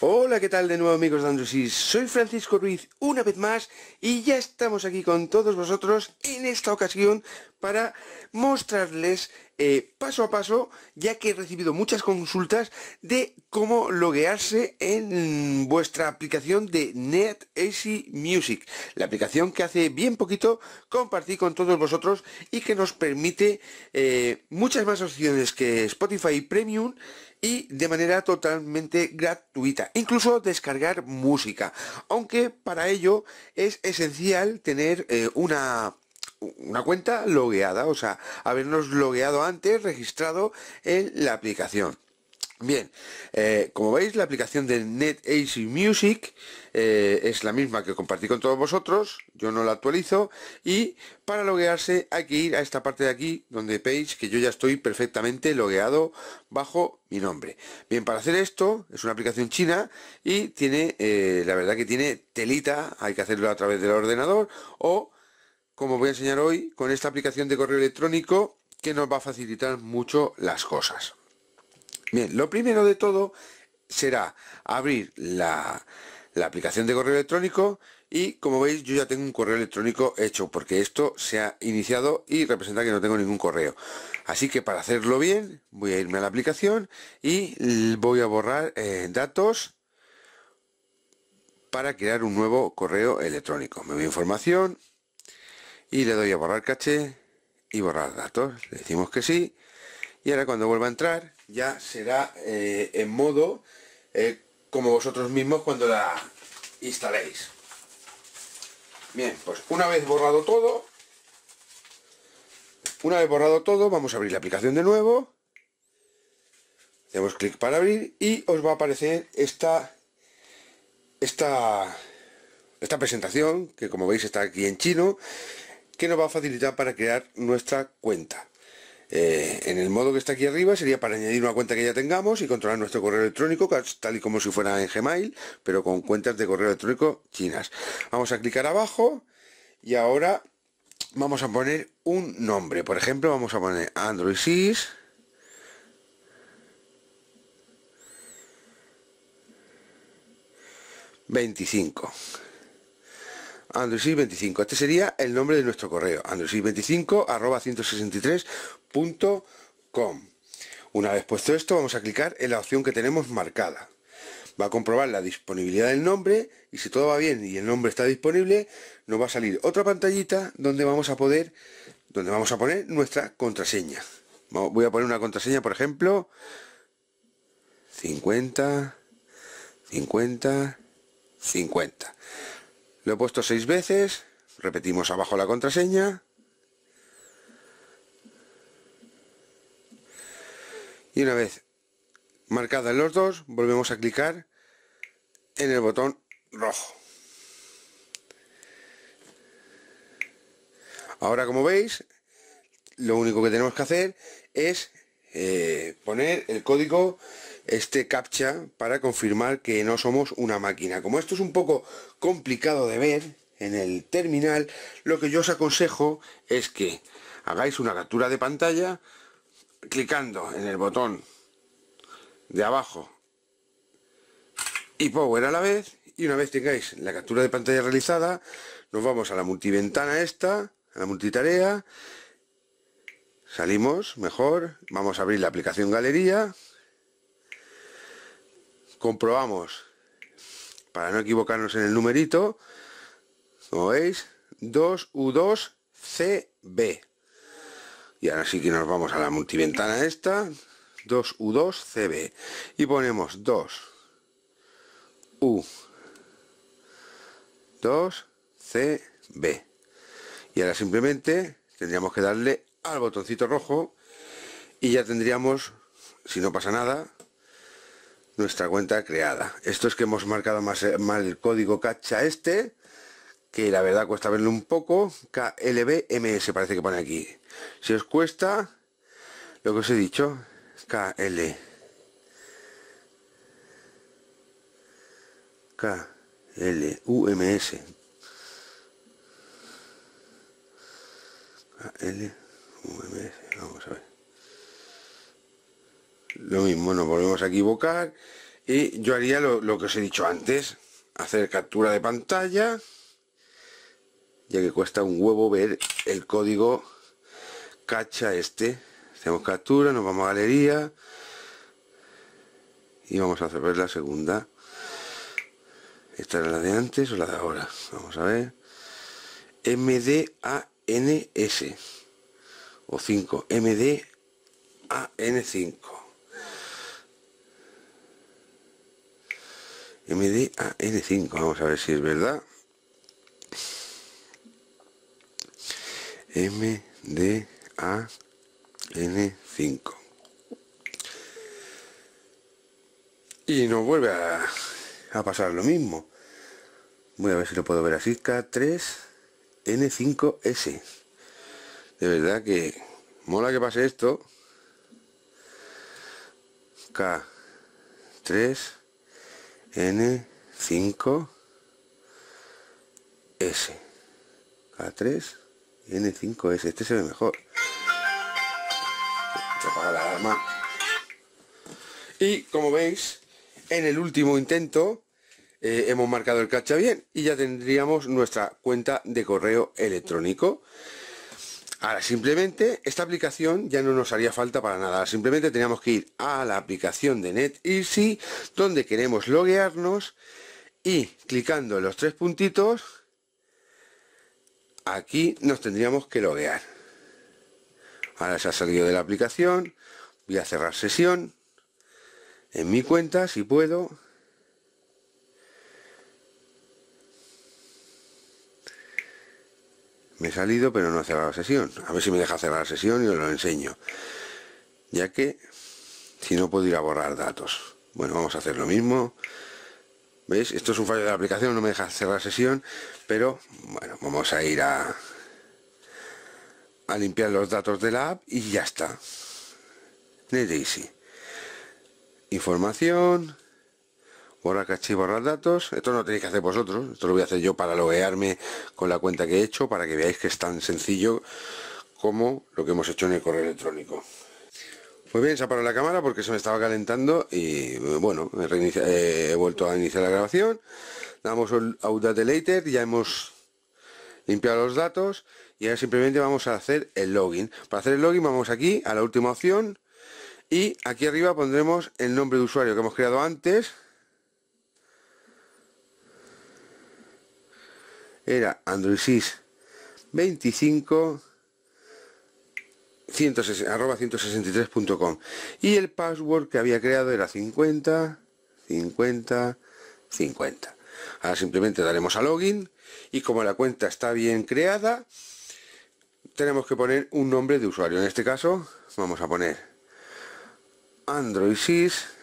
Hola, ¿qué tal de nuevo amigos de Androsis? Soy Francisco Ruiz una vez más y ya estamos aquí con todos vosotros en esta ocasión para mostrarles eh, paso a paso, ya que he recibido muchas consultas de cómo loguearse en vuestra aplicación de Net Music, la aplicación que hace bien poquito compartí con todos vosotros y que nos permite eh, muchas más opciones que Spotify Premium y de manera totalmente gratuita. Incluso descargar música. Aunque para ello es esencial tener eh, una una cuenta logueada, o sea, habernos logueado antes, registrado en la aplicación. Bien, eh, como veis la aplicación de Net Music eh, es la misma que compartí con todos vosotros, yo no la actualizo y para loguearse hay que ir a esta parte de aquí donde veis que yo ya estoy perfectamente logueado bajo mi nombre. Bien, para hacer esto es una aplicación china y tiene, eh, la verdad que tiene telita, hay que hacerlo a través del ordenador o como voy a enseñar hoy con esta aplicación de correo electrónico que nos va a facilitar mucho las cosas. Bien, lo primero de todo será abrir la, aplicación de correo electrónico y como veis yo ya tengo un correo electrónico hecho porque esto se ha iniciado y representa que no tengo ningún correo. Así que para hacerlo bien voy a irme a la aplicación y voy a borrar eh, datos para crear un nuevo correo electrónico. Me voy a información y le doy a borrar caché y borrar datos. Le decimos que sí y ahora cuando vuelva a entrar ya será eh, en modo eh, como vosotros mismos cuando la instaléis. Bien, pues una vez borrado todo, una vez borrado todo, vamos a abrir la aplicación de nuevo. Hacemos clic para abrir y os va a aparecer esta, esta, esta presentación, que como veis está aquí en chino, que nos va a facilitar para crear nuestra cuenta. Eh, en el modo que está aquí arriba sería para añadir una cuenta que ya tengamos y controlar nuestro correo electrónico, tal y como si fuera en Gmail, pero con cuentas de correo electrónico chinas. Vamos a clicar abajo y ahora vamos a poner un nombre. Por ejemplo, vamos a poner Android 6. ...25 y 25 Este sería el nombre de nuestro correo, y 25 arroba 163.com. Una vez puesto esto, vamos a clicar en la opción que tenemos marcada. Va a comprobar la disponibilidad del nombre y si todo va bien y el nombre está disponible, nos va a salir otra pantallita donde vamos a poder, donde vamos a poner nuestra contraseña. Voy a poner una contraseña, por ejemplo, 50, 50, 50. Lo he puesto seis veces. Repetimos abajo la contraseña. Y una vez marcadas los dos, volvemos a clicar en el botón rojo. Ahora, como veis, lo único que tenemos que hacer es eh, poner el código este captcha para confirmar que no somos una máquina. Como esto es un poco complicado de ver en el terminal, lo que yo os aconsejo es que hagáis una captura de pantalla clicando en el botón de abajo y power a la vez y una vez tengáis la captura de pantalla realizada nos vamos a la multiventana esta a la multitarea salimos mejor vamos a abrir la aplicación galería comprobamos, para no equivocarnos en el numerito, como veis, 2U2CB. Y ahora sí que nos vamos a la multiventana esta, 2U2CB. Y ponemos 2 U 2CB. Y ahora simplemente tendríamos que darle al botoncito rojo y ya tendríamos, si no pasa nada, nuestra cuenta creada. Esto es que hemos marcado más, eh, mal el código cacha este, que la verdad cuesta verlo un poco. KLBMS parece que pone aquí. Si os cuesta, lo que os he dicho, KL. KLUMS. KLUMS, vamos a ver lo mismo, nos volvemos a equivocar y yo haría lo, que os he dicho antes, hacer captura de pantalla, ya que cuesta un huevo ver el código cacha este. Hacemos captura, nos vamos a galería y vamos a hacer ver la segunda. Esta era la de antes o la de ahora. Vamos a ver. MDANS o 5. MDAN5. MD a N5. Vamos a ver si es verdad. MD a N5. Y nos vuelve a, a, pasar lo mismo. Voy a ver si lo puedo ver así. K3N5S. De verdad que mola que pase esto. K3 N5 S K3 N5S este se ve mejor y como veis en el último intento eh, hemos marcado el cacha bien y ya tendríamos nuestra cuenta de correo electrónico Ahora, simplemente esta aplicación ya no nos haría falta para nada. Simplemente teníamos que ir a la aplicación de NetEasy, donde queremos loguearnos y clicando en los tres puntitos, aquí nos tendríamos que loguear. Ahora se ha salido de la aplicación, voy a cerrar sesión en mi cuenta si puedo Me he salido, pero no he cerrado la sesión. A ver si me deja cerrar la sesión y os lo enseño. Ya que, si no puedo ir a borrar datos. Bueno, vamos a hacer lo mismo. ¿Veis? Esto es un fallo de la aplicación, no me deja cerrar sesión, pero bueno, vamos a ir a, a limpiar los datos de la app y ya está. neteasy Información, Ahora acá borrar datos. Esto no lo tenéis que hacer vosotros, esto lo voy a hacer yo para loguearme con la cuenta que he hecho, para que veáis que es tan sencillo como lo que hemos hecho en el correo electrónico. muy pues bien, se ha parado la cámara porque se me estaba calentando y bueno, he, eh, vuelto a iniciar la grabación. Damos un update Later, ya hemos limpiado los datos y ahora simplemente vamos a hacer el login. Para hacer el login vamos aquí a la última opción y aquí arriba pondremos el nombre de usuario que hemos creado antes era Android 6 25 163.com y el password que había creado era 50 50 50 ahora simplemente daremos a login y como la cuenta está bien creada tenemos que poner un nombre de usuario en este caso vamos a poner android 6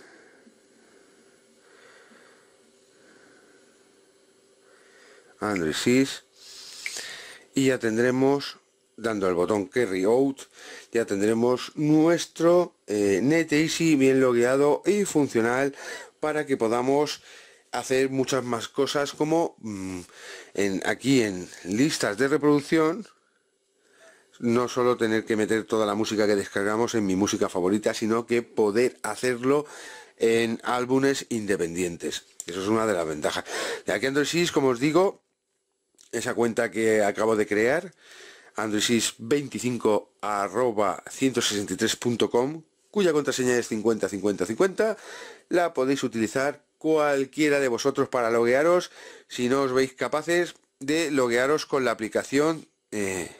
Android 6 y ya tendremos dando el botón carry out ya tendremos nuestro eh, NetEasy bien logueado y funcional para que podamos hacer muchas más cosas como mm, en, aquí en listas de reproducción no solo tener que meter toda la música que descargamos en mi música favorita sino que poder hacerlo en álbumes independientes eso es una de las ventajas de aquí Android 6 como os digo esa cuenta que acabo de crear, andresis 25163com cuya contraseña es 505050, la podéis utilizar cualquiera de vosotros para loguearos, si no os veis capaces de loguearos con la aplicación eh,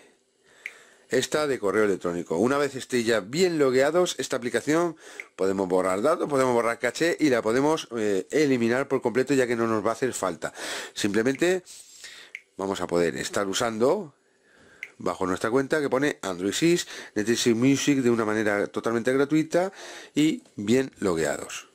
esta de correo electrónico. Una vez estéis ya bien logueados, esta aplicación podemos borrar datos, podemos borrar caché y la podemos eh, eliminar por completo ya que no nos va a hacer falta. Simplemente vamos a poder estar usando bajo nuestra cuenta que pone Android 6, Netflix Music de una manera totalmente gratuita y bien logueados.